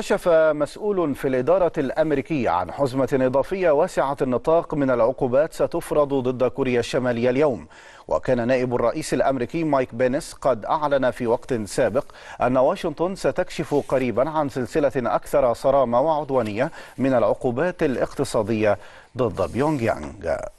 كشف مسؤول في الإدارة الأمريكية عن حزمة إضافية واسعة النطاق من العقوبات ستفرض ضد كوريا الشمالية اليوم وكان نائب الرئيس الأمريكي مايك بينس قد أعلن في وقت سابق أن واشنطن ستكشف قريبا عن سلسلة أكثر صرامة وعدوانية من العقوبات الاقتصادية ضد بيونغ يانغ